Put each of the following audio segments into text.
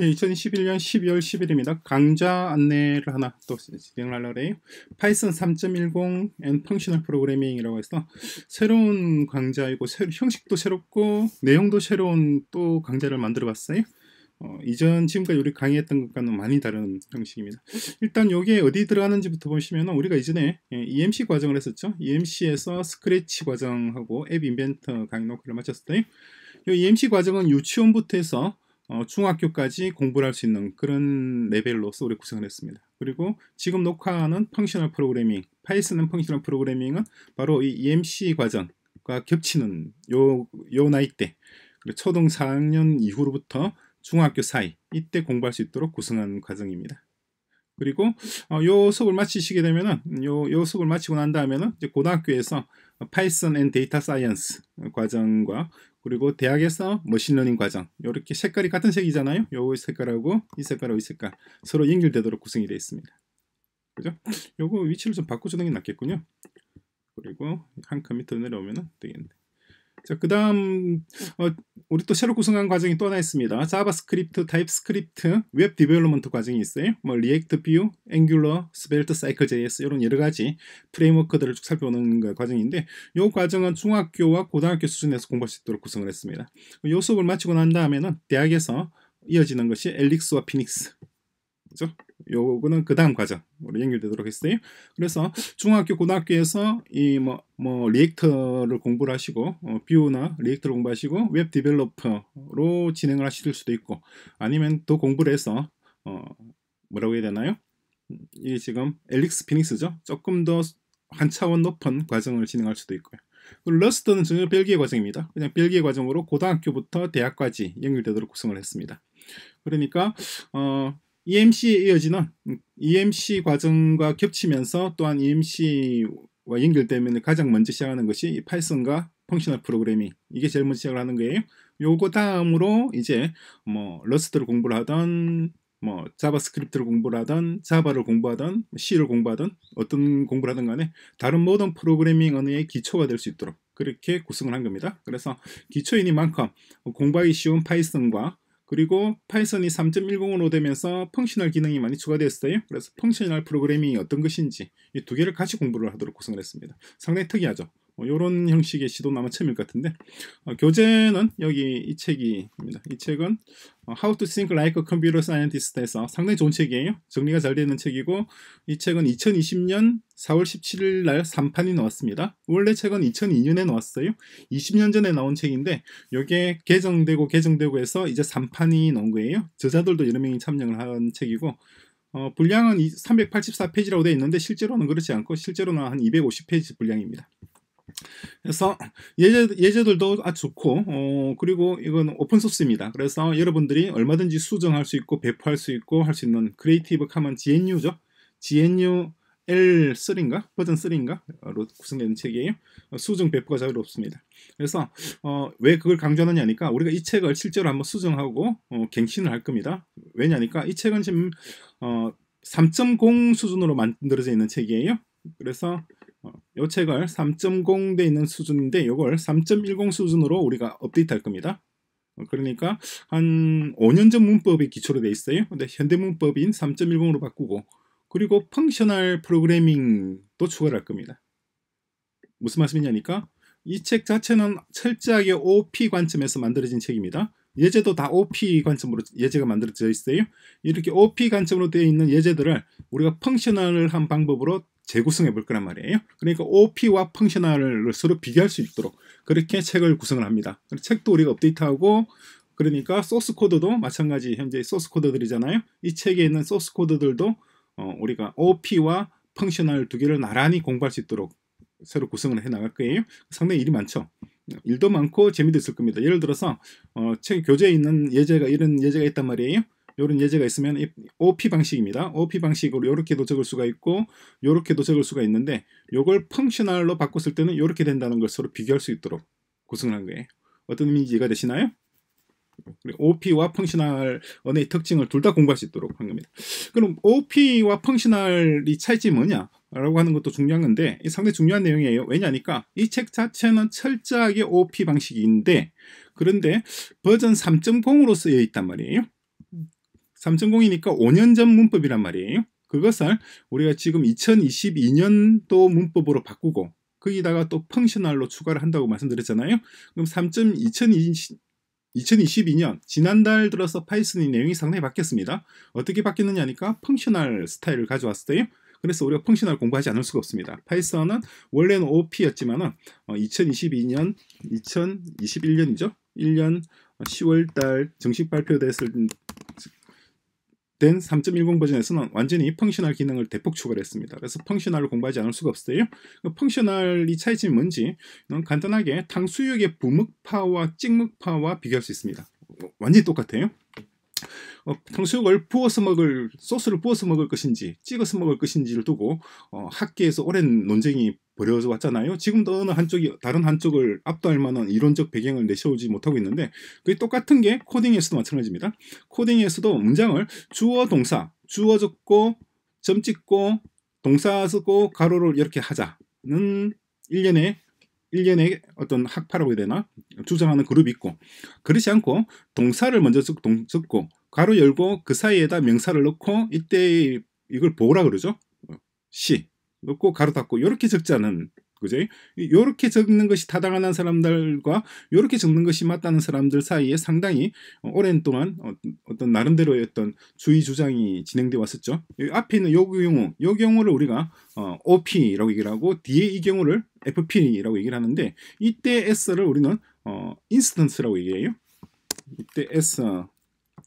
2021년 예, 12월 10일입니다. 강좌 안내를 하나 또진행 하려고 해요. 파이썬 3.10 and 펑셔널 프로그래밍이라고 해서 새로운 강좌이고 새, 형식도 새롭고 내용도 새로운 또 강좌를 만들어 봤어요. 어, 이전 지금까지 우리 강의했던 것과는 많이 다른 형식입니다. 일단 여기 어디 들어가는지부터 보시면 우리가 이전에 EMC 예, 과정을 했었죠. EMC에서 스크래치 과정하고 앱 인벤터 강의 녹화를 마쳤을 때이 EMC 과정은 유치원부터 해서 어, 중학교까지 공부를 할 수 있는 그런 레벨로서 우리 구성을 했습니다. 그리고 지금 녹화하는 펑셔널 프로그래밍, 파이썬은 펑셔널 프로그래밍은 바로 이 EMC 과정과 겹치는 요, 요 나이 때, 그리고 초등 4학년 이후로부터 중학교 사이, 이때 공부할 수 있도록 구성한 과정입니다. 그리고 어, 요 수업을 마치시게 되면은 요, 요 수업을 마치고 난 다음에는 이제 고등학교에서 파이썬 앤 데이터 사이언스 과정과 그리고 대학에서 머신러닝 과정 이렇게 색깔이 같은 색이잖아요. 요 색깔하고 이 색깔하고 이 색깔 서로 연결되도록 구성이 되어 있습니다. 그죠? 요거 위치를 좀 바꿔주는 게 낫겠군요. 그리고 한 컴퓨터 내려오면 되겠네. 자, 그 다음, 네. 어, 우리 또 새로 구성한 과정이 또 하나 있습니다. 자바스크립트, 타입스크립트, 웹 디벨로먼트 과정이 있어요. 뭐, 리액트 뷰, 앵귤러, 스벨트, 사이클 JS, 이런 여러 가지 프레임워크들을 쭉 살펴보는 과정인데, 이 과정은 중학교와 고등학교 수준에서 공부할 수 있도록 구성을 했습니다. 요 수업을 마치고 난 다음에는 대학에서 이어지는 것이 엘릭스와 피닉스. 그죠? 요거는 그 다음 과정으로 연결되도록 했어요. 그래서 중학교, 고등학교에서 이 뭐뭐 뭐 리액터를 공부를 하시고 어, 뷰나 리액터를 공부하시고 웹 디벨로퍼로 진행을 하실 수도 있고 아니면 또 공부를 해서 어, 뭐라고 해야 되나요? 음, 이게 지금 엘릭스 피닉스죠. 조금 더 한 차원 높은 과정을 진행할 수도 있고요. 러스트는 전혀 별개의 과정입니다. 그냥 별개의 과정으로 고등학교부터 대학까지 연결되도록 구성을 했습니다. 그러니까 어, EMC에 이어지는 EMC 과정과 겹치면서 또한 EMC와 연결되면 가장 먼저 시작하는 것이 파이썬과 펑셔널 프로그래밍 이게 제일 먼저 시작을 하는 거예요. 요거 다음으로 이제 뭐 러스트를 공부를 하던 뭐 자바스크립트를 공부를 하던 자바를 공부하던 뭐 C를 공부하던 어떤 공부를 하던 간에 다른 모든 프로그래밍 언어의 기초가 될 수 있도록 그렇게 구성을 한 겁니다. 그래서 기초이니만큼 공부하기 쉬운 파이썬과 그리고 파이썬이 3.10으로 되면서 펑셔널 기능이 많이 추가되었어요. 그래서 펑셔널 프로그래밍이 어떤 것인지 이 두 개를 같이 공부를 하도록 구성을 했습니다. 상당히 특이하죠. 이런 뭐 형식의 시도는 아마 처음일 것 같은데 어, 교재는 여기 이책입니다이 책은 어, How to Think Like a Computer Scientist에서 상당히 좋은 책이에요. 정리가 잘 되는 책이고 이 책은 2020년 4월 17일 날 3판이 나왔습니다. 원래 책은 2002년에 나왔어요. 20년 전에 나온 책인데 이게 개정되고 개정되고 해서 이제 3판이 나온 거예요. 저자들도 여러 명이 참여를 한 책이고 어, 분량은 384페이지라고 되어 있는데 실제로는 그렇지 않고 실제로는 한 250페이지 분량입니다. 그래서 예제, 예제들도 아주 좋고 어, 그리고 이건 오픈소스입니다. 그래서 여러분들이 얼마든지 수정할 수 있고 배포할 수 있고 할 수 있는 크리에이티브 카먼 GNU죠. GNU L3인가 버전 3인가로 구성되는 책이에요. 어, 수정 배포가 자유롭습니다. 그래서 어, 왜 그걸 강조하느냐니까 우리가 이 책을 실제로 한번 수정하고 어, 갱신을 할 겁니다. 왜냐니까 이 책은 지금 어, 3.0 수준으로 만들어져 있는 책이에요. 그래서 요책을 3.0 돼 있는 수준인데 이걸 3.10 수준으로 우리가 업데이트할 겁니다. 어, 그러니까 한 5년 전 문법이 기초로 돼 있어요. 근데 현대 문법인 3.10으로 바꾸고 그리고 펑셔널 프로그래밍도 추가를 할 겁니다. 무슨 말씀이냐니까 이 책 자체는 철저하게 OP 관점에서 만들어진 책입니다. 예제도 다 OP 관점으로 예제가 만들어져 있어요. 이렇게 OP 관점으로 되어 있는 예제들을 우리가 펑셔널한 방법으로 재구성해 볼 거란 말이에요. 그러니까 OP와 펑셔널을 서로 비교할 수 있도록 그렇게 책을 구성을 합니다. 책도 우리가 업데이트하고 그러니까 소스 코드도 마찬가지 현재 소스 코드들이잖아요. 이 책에 있는 소스 코드들도 어, 우리가 OP와 펑셔널 두 개를 나란히 공부할 수 있도록 새로 구성을 해 나갈 거예요. 상당히 일이 많죠. 일도 많고 재미도 있을 겁니다. 예를 들어서 어, 책 교재에 있는 예제가 이런 예제가 있단 말이에요. 이런 예제가 있으면 OP 방식입니다. OP 방식으로 이렇게도 적을 수가 있고 이렇게도 적을 수가 있는데 이걸 펑셔널로 바꿨을 때는 이렇게 된다는 걸 서로 비교할 수 있도록 구성한 거예요. 어떤 의미인지 이해가 되시나요? OP와 펑셔널 언어의 특징을 둘 다 공부할 수 있도록 한 겁니다. 그럼 OP와 펑셔널이 차이점이 뭐냐? 라고 하는 것도 중요한 건데 상당히 중요한 내용이에요. 왜냐니까 이 책 자체는 철저하게 OP 방식인데 그런데 버전 3.0으로 쓰여 있단 말이에요. 3.0이니까 5년 전 문법이란 말이에요. 그것을 우리가 지금 2022년도 문법으로 바꾸고 거기다가 또 펑셔널로 추가를 한다고 말씀드렸잖아요. 그럼 3.2022년 지난달 들어서 파이썬의 내용이 상당히 바뀌었습니다. 어떻게 바뀌었느냐니까 펑셔널 스타일을 가져왔어요. 그래서 우리가 펑셔널 공부하지 않을 수가 없습니다. 파이썬은 원래는 OP였지만 은 2022년, 어, 2021년이죠. 1년 10월달 정식 발표됐을 된3.10 버전에서는 완전히 펑셔널 기능을 대폭 추가 했습니다. 그래서 펑셔널을 공부하지 않을 수가 없어요. 그 펑셔널이 차이점이 뭔지 간단하게 탕수육의 부먹파와 찍먹파와 비교할 수 있습니다. 완전히 똑같아요. 어, 탕수육을 부어서 먹을 소스를 부어서 먹을 것인지 찍어서 먹을 것인지를 두고 어, 학계에서 오랜 논쟁이 벌어져 왔잖아요. 지금도 어느 한쪽이 다른 한쪽을 압도할 만한 이론적 배경을 내세우지 못하고 있는데 그게 똑같은 게 코딩에서도 마찬가지입니다. 코딩에서도 문장을 주어 동사 주어 적고 점 찍고 동사 쓰고 가로를 이렇게 하자는 일련의 일련의 어떤 학파라고 해야 되나 주장하는 그룹이 있고 그렇지 않고 동사를 먼저 쓰고, 동, 쓰 가로 열고 그 사이에다 명사를 넣고 이때 이걸 보라 그러죠. 어, 시 넣고 가로 닫고 이렇게 적자는 그죠? 요렇게 적는 것이 타당한 사람들과 이렇게 적는 것이 맞다는 사람들 사이에 상당히 오랜 동안 어, 어떤 나름대로의 어떤 주의 주장이 진행돼 왔었죠. 앞에 있는 요 경우, 요 경우를 우리가 어, OP라고 얘기를 하고 뒤에 이 경우를 FP라고 얘기를 하는데 이때 S를 우리는 어, 인스턴스라고 얘기해요. 이때 S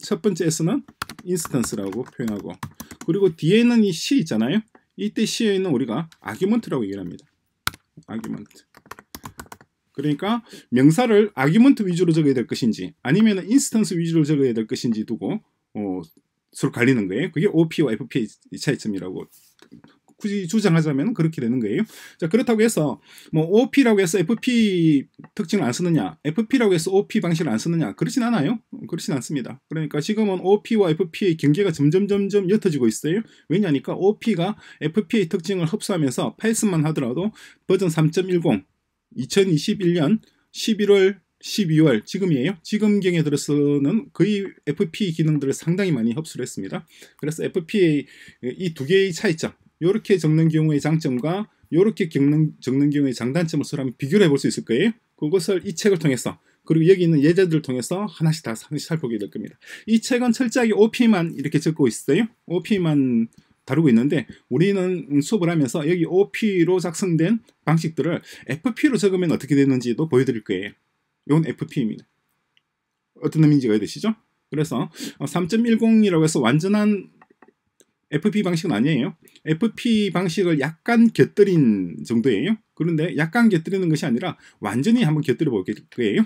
첫 번째 S는 인스턴스라고 표현하고 그리고 뒤에 있는 이 C 있잖아요. 이때 C에는 우리가 아규먼트라고 얘기를 합니다. 아규먼트 그러니까 명사를 아규먼트 위주로 적어야 될 것인지 아니면 인스턴스 위주로 적어야 될 것인지 두고 어, 서로 갈리는 거예요. 그게 OP와 FP의 차이점이라고 굳이 주장하자면 그렇게 되는 거예요. 자, 그렇다고 해서 뭐 OP라고 해서 FP 특징을 안 쓰느냐, FP라고 해서 OP 방식을 안 쓰느냐, 그렇진 않아요. 그렇진 않습니다. 그러니까 지금은 OP와 FP의 경계가 점점 점점 옅어지고 있어요. 왜냐니까 OP가 FP의 특징을 흡수하면서 파이썬만 하더라도 버전 3.10 2021년 11월 12월 지금이에요. 지금경에 들어서는 거의 FP 기능들을 상당히 많이 흡수를 했습니다. 그래서 f p 의이 두 개의 차이점 이렇게 적는 경우의 장점과 이렇게 적는, 적는 경우의 장단점을 서로 한 비교를 해볼 수 있을 거예요. 그것을 이 책을 통해서 그리고 여기 있는 예제들을 통해서 하나씩 다 하나씩 살펴보게 될 겁니다. 이 책은 철저하게 OP만 이렇게 적고 있어요. OP만 다루고 있는데 우리는 수업을 하면서 여기 OP로 작성된 방식들을 FP로 적으면 어떻게 되는지도 보여드릴 거예요. 이건 FP입니다. 어떤 의미인지 이해되시죠? 그래서 3.10이라고 해서 완전한 FP 방식은 아니에요. FP 방식을 약간 곁들인 정도예요. 그런데 약간 곁들이는 것이 아니라 완전히 한번 곁들여 볼 거예요.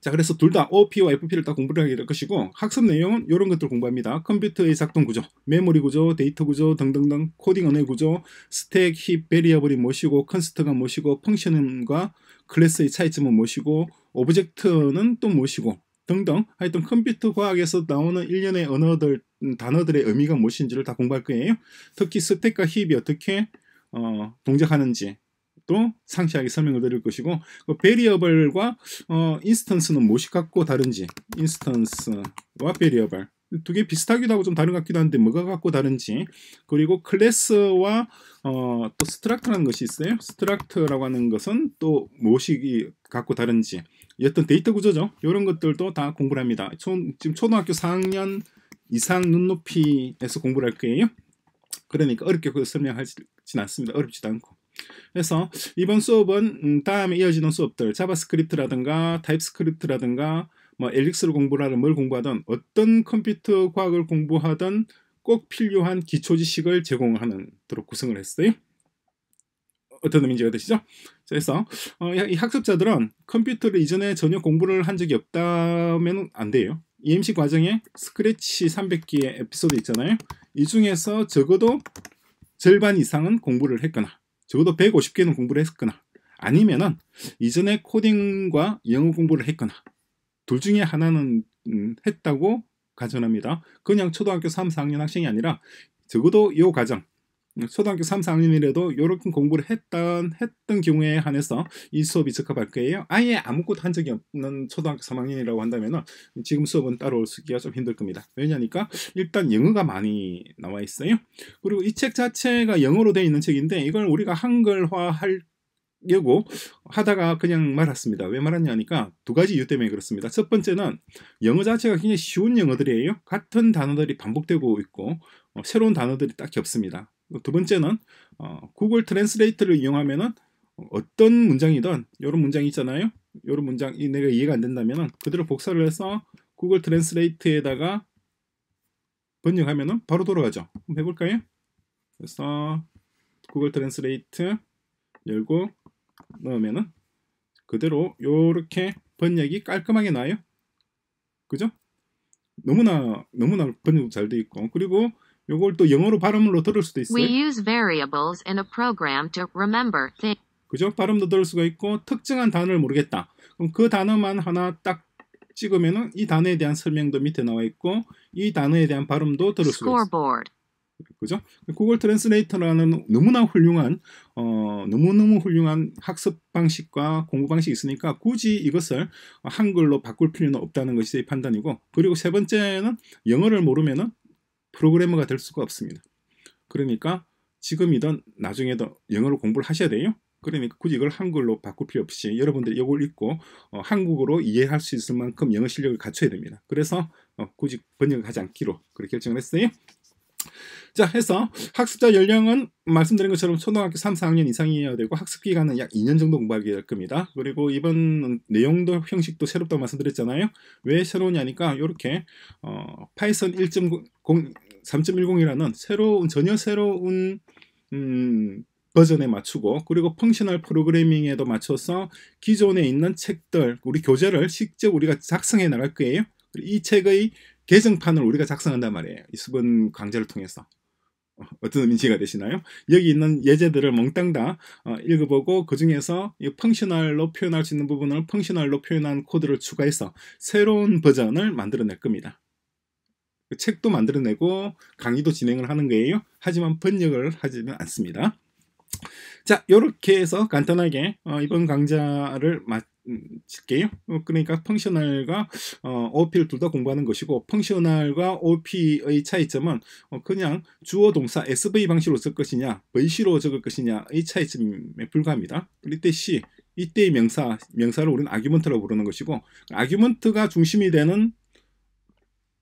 자 그래서 둘 다 OP와 FP를 다 공부를 하게 될 것이고 학습 내용은 이런 것들 공부합니다. 컴퓨터의 작동 구조, 메모리 구조, 데이터 구조 등등등 코딩 언어 구조, 스택, 힙, 베리어블이 무엇이고 컨스트가 무엇이고 펑션과 클래스의 차이점은 무엇이고 오브젝트는 또 무엇이고 등등 하여튼 컴퓨터 과학에서 나오는 일련의 언어들 단어들의 의미가 무엇인지를 다 공부할 거예요. 특히 스택과 힙이 어떻게 어, 동작하는지 또 상세하게 설명을 드릴 것이고 그 베리어블과 어, 인스턴스는 무엇이 갖고 다른지 인스턴스와 베리어블 두개 비슷하기도 하고 좀 다른 것 같기도 한데 뭐가 갖고 다른지 그리고 클래스와 어, 또 스트럭트라는 것이 있어요 스트럭트라고 하는 것은 또 무엇이 갖고 다른지 어떤 데이터 구조죠. 이런 것들도 다 공부를 합니다. 초, 지금 초등학교 4학년 이상 눈높이에서 공부를 할 거예요. 그러니까 어렵게 설명하진 않습니다. 어렵지도 않고. 그래서 이번 수업은 음, 다음에 이어지는 수업들 자바스크립트라든가 타입스크립트라든가 뭐 엘릭스를 공부하든 뭘 공부하든 어떤 컴퓨터 과학을 공부하든 꼭 필요한 기초 지식을 제공하는 도록 구성을 했어요. 어떤 의미인지 가되시죠 그래서 어, 이 학습자들은 컴퓨터를 이전에 전혀 공부를 한 적이 없다면 안 돼요. EMC 과정에 스크래치 300기의 에피소드 있잖아요. 이 중에서 적어도 절반 이상은 공부를 했거나 적어도 150개는 공부를 했거나 아니면은 이전에 코딩과 영어 공부를 했거나 둘 중에 하나는 음, 했다고 가정합니다. 그냥 초등학교 3, 4학년 학생이 아니라 적어도 이 과정 초등학교 3, 4학년이라도 이렇게 공부를 했던 했던 경우에 한해서 이 수업이 적합할 거예요. 아예 아무것도 한 적이 없는 초등학교 3학년이라고 한다면 지금 수업은 따라오기가 좀 힘들 겁니다. 왜냐니까 일단 영어가 많이 나와 있어요. 그리고 이 책 자체가 영어로 되어 있는 책인데 이걸 우리가 한글화할 려고 하다가 그냥 말았습니다. 왜 말았냐 하니까 두 가지 이유 때문에 그렇습니다. 첫 번째는 영어 자체가 굉장히 쉬운 영어들이에요. 같은 단어들이 반복되고 있고 어, 새로운 단어들이 딱히 없습니다. 두 번째는 어, 구글 트랜스레이트를 이용하면은 어떤 문장이든 이런 문장 이 있잖아요. 이런 문장이 내가 이해가 안된다면 그대로 복사를 해서 구글 트랜스레이트에다가 번역하면은 바로 돌아가죠. 한번 해볼까요? 그래서 구글 트랜스레이트 열고 넣으면은 그대로 이렇게 번역이 깔끔하게 나요. 그죠? 너무나 너무나 번역 잘돼 있고 그리고 이걸또 영어로 발음으로 들을 수도 있어요. We use variables in a program to remember things. 그죠? 발음도 들을 수가 있고 특정한 단어를 모르겠다. 그럼 그 단어만 하나 딱찍으면이 단어에 대한 설명도 밑에 나와 있고 이 단어에 대한 발음도 들을 수가 있어요. 그죠? 구글 트랜스레이터라는 너무나 훌륭한 어, 너무너무 훌륭한 학습 방식과 공부 방식이 있으니까 굳이 이것을 한글로 바꿀 필요는 없다는 것이 판단이고 그리고 세 번째는 영어를 모르면은 프로그래머가 될 수가 없습니다. 그러니까 지금이든 나중에든 영어를 공부를 하셔야 돼요. 그러니까 굳이 이걸 한글로 바꿀 필요 없이 여러분들이 이걸 읽고 어, 한국어로 이해할 수 있을 만큼 영어 실력을 갖춰야 됩니다. 그래서 어, 굳이 번역하지 을 않기로 그렇게 결정을 했어요. 자 해서 학습자 연령은 말씀드린 것처럼 초등학교 3, 4학년 이상이어야 되고 학습 기간은 약 2년 정도 공부하게 될 겁니다. 그리고 이번 내용도 형식도 새롭다고 말씀드렸잖아요. 왜 새로우냐니까 이렇게 어, 파이썬 1.0 3.10이라는 새로운 전혀 새로운 음, 버전에 맞추고 그리고 펑셔널 프로그래밍에도 맞춰서 기존에 있는 책들 우리 교재를 직접 우리가 작성해 나갈 거예요. 이 책의 개정판을 우리가 작성한단 말이에요. 이수분 강좌를 통해서. 어, 어떤 의미가 되시나요? 여기 있는 예제들을 몽땅 다 어, 읽어보고 그 중에서 이 펑셔널로 표현할 수 있는 부분을 펑셔널로 표현한 코드를 추가해서 새로운 버전을 만들어낼 겁니다. 그 책도 만들어내고 강의도 진행을 하는 거예요. 하지만 번역을 하지는 않습니다. 자, 이렇게 해서 간단하게 어, 이번 강좌를 마칠게요. 어, 그러니까 펑셔널과 어, OP를 둘 다 공부하는 것이고 펑셔널과 OP의 차이점은 그냥 주어 동사 SV 방식으로 쓸 것이냐 VC로 적을 것이냐의 차이점에 불과합니다. 이때 C, 이때의 명사, 명사를 우리는 아규먼트라고 부르는 것이고 아규먼트가 중심이 되는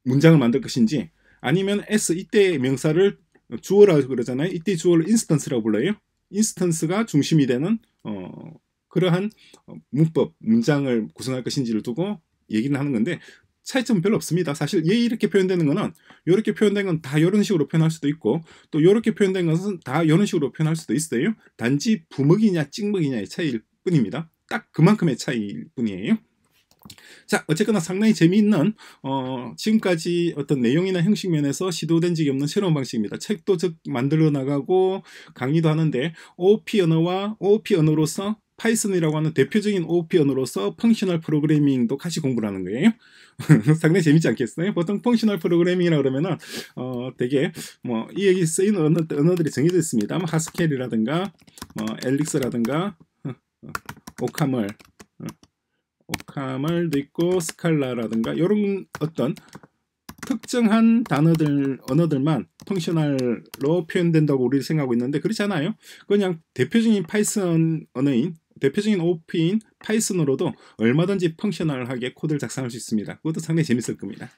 문장을 만들 것인지 아니면 s 이때의 명사를 주어라고 그러잖아요. 이때 주어를 인스턴스라고 불러요. 인스턴스가 중심이 되는 어, 그러한 어, 문법 문장을 구성할 것인지를 두고 얘기를 하는 건데 차이점은 별로 없습니다. 사실 얘 이렇게 표현되는 거는 이렇게 표현된 건 다 이런 식으로 표현할 수도 있고 또 이렇게 표현된 것은 다 이런 식으로 표현할 수도 있어요. 단지 부먹이냐 찍먹이냐의 차이일 뿐입니다. 딱 그만큼의 차이일 뿐이에요. 자 어쨌거나 상당히 재미있는 어, 지금까지 어떤 내용이나 형식 면에서 시도된 적이 없는 새로운 방식입니다. 책도 즉 만들어 나가고 강의도 하는데 OOP 언어와 OOP 언어로서 파이썬이라고 하는 대표적인 OOP 언어로서 펑셔널 프로그래밍도 같이 공부를 하는 거예요. 상당히 재밌지 않겠어요? 보통 펑셔널 프로그래밍이라 고 그러면은 어 되게 뭐 이 얘기 쓰인 언어, 언어들이 정해져 있습니다. 뭐 하스켈이라든가 뭐 엘릭스라든가 어, 어, 오카멀 카말도 있고 스칼라라든가 이런 어떤 특정한 단어들 언어들만 펑셔널로 표현된다고 우리 생각하고 있는데 그렇지 않아요. 그냥 대표적인 파이썬 언어인 대표적인 오프인 파이썬으로도 얼마든지 펑셔널하게 코드를 작성할 수 있습니다. 그것도 상당히 재밌을 겁니다.